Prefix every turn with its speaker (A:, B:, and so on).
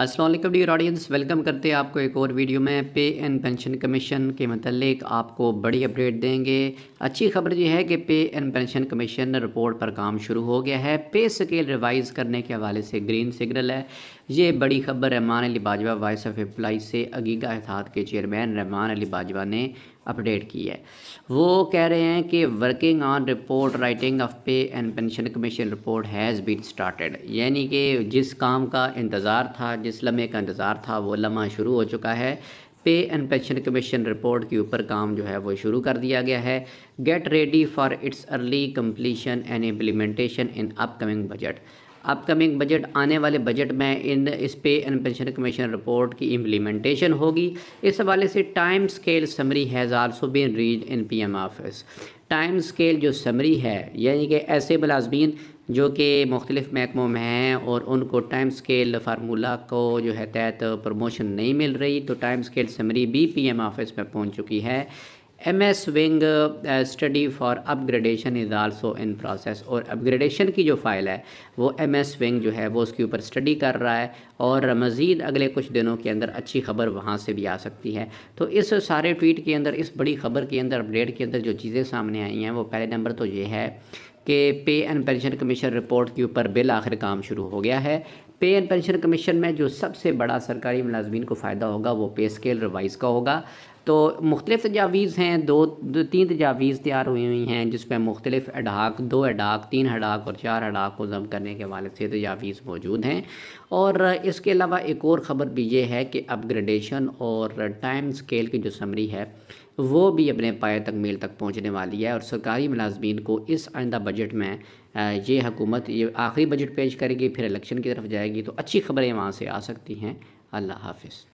A: Aslam dear audience welcome करते हैं आपको एक और वीडियो में पे एंड पेंशन कमीशन के मतलब आपको बड़ी अपडेट देंगे अच्छी खबर यह है कि पे एंड पेंशन कमीशन रिपोर्ट पर काम शुरू हो गया है पे स्केल रिवाइज़ करने के हवाले से ग्रीन सिग्नल है ये बड़ी खबर Rahman Ali Bajwa voice of employee से अगीगा एहतात के चेयरमैन रहमान अली बाजवा ने अपडेट की है वो कह रहे हैं कि working on report writing of pay and pension commission report has been started यानी कि जिस काम का इंतज़ार था जिस लम्हे का इंतज़ार था वो लम्हा शुरू हो चुका है पे एंड पेंशन कमीशन रिपोर्ट के ऊपर काम जो है वो शुरू कर दिया गया है get ready for its early completion and implementation in upcoming budget upcoming budget आने वाले बजट में इन इस pay and pension commission report की इम्प्लीमेंटेशन होगी इस हवाले से time scale summary has also been read in P M office time scale जो समरी है यानी कि ऐसे मुलाजमीन जो कि मुख्तलिफ महकमों में हैं और उनको टाइम स्केल फार्मूला को जो है तहत प्रमोशन नहीं मिल रही तो टाइम स्केल समरी भी पी एम ऑफिस में पहुँच चुकी है MS wing study for upgradation is also in process और अपग्रेडेशन की जो फ़ाइल है वो एमएस विंग जो है वो उसके ऊपर स्टडी कर रहा है और मज़ीद अगले कुछ दिनों के अंदर अच्छी खबर वहाँ से भी आ सकती है तो इस सारे ट्वीट के अंदर इस बड़ी खबर के अंदर अपडेट के अंदर जो चीज़ें सामने आई हैं वो पहले नंबर तो ये है कि पे एंड पेंशन कमीशन रिपोर्ट के ऊपर बिल आखिर काम शुरू हो गया है पे एंड पेंशन कमीशन में जो सबसे बड़ा सरकारी मुलाजमीन को फ़ायदा होगा वो पे स्केल रिवाइज़ का होगा तो मुख्तलिफ़ तजावीज़ हैं दो, दो तीन तजावीज़ तैयार हुई हुई हैं जिस पर मुख्तलिफ अडाक दो अडाक तीन अडाक और चार अडाक को जम करने के हवाले से तजावीज़ मौजूद हैं और इसके अलावा एक और ख़बर भी ये है कि अपग्रेडेशन और टाइम स्केल की जो समरी है वो भी अपने पाए तकमील तक पहुँचने वाली है और सरकारी मुलाजमीन को इस आइंदा बजट में ये हकूमत ये आखिरी बजट पेश करेगी फिर इलेक्शन की तरफ जाएगी तो अच्छी खबरें वहाँ से आ सकती हैं अल्लाह हाफिज़